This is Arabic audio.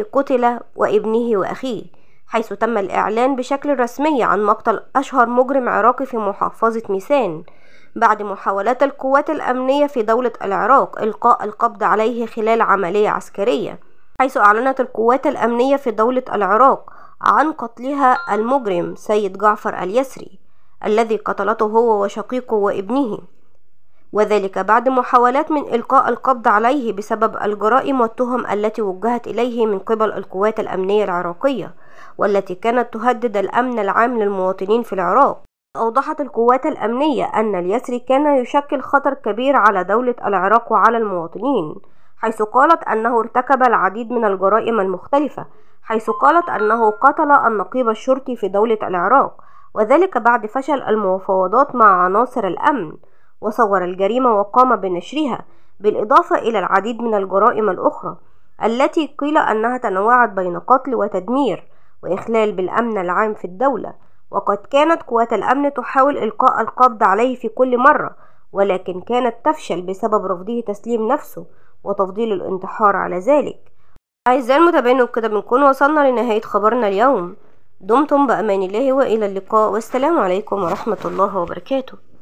الشريفي قتل وابنه وأخيه حيث تم الإعلان بشكل رسمي عن مقتل أشهر مجرم عراقي في محافظة ميسان بعد محاولات القوات الأمنية في دولة العراق إلقاء القبض عليه خلال عملية عسكرية حيث أعلنت القوات الأمنية في دولة العراق عن قتلها المجرم سيد جعفر اليسري الذي قتلته هو وشقيقه وابنه وذلك بعد محاولات من إلقاء القبض عليه بسبب الجرائم والتهم التي وجهت إليه من قبل القوات الأمنية العراقية والتي كانت تهدد الأمن العام للمواطنين في العراق أوضحت القوات الأمنية أن اليسري كان يشكل خطر كبير على دولة العراق وعلى المواطنين حيث قالت أنه ارتكب العديد من الجرائم المختلفة حيث قالت أنه قتل النقيب الشرطي في دولة العراق وذلك بعد فشل المفاوضات مع عناصر الأمن وصور الجريمة وقام بنشرها بالإضافة إلى العديد من الجرائم الأخرى التي قيل أنها تنوعت بين قتل وتدمير وإخلال بالأمن العام في الدولة وقد كانت قوات الأمن تحاول إلقاء القبض عليه في كل مرة ولكن كانت تفشل بسبب رفضه تسليم نفسه وتفضيل الانتحار على ذلك أعزائي المتابعين وبكده بنكون وصلنا لنهاية خبرنا اليوم دمتم بأمان الله وإلى اللقاء والسلام عليكم ورحمة الله وبركاته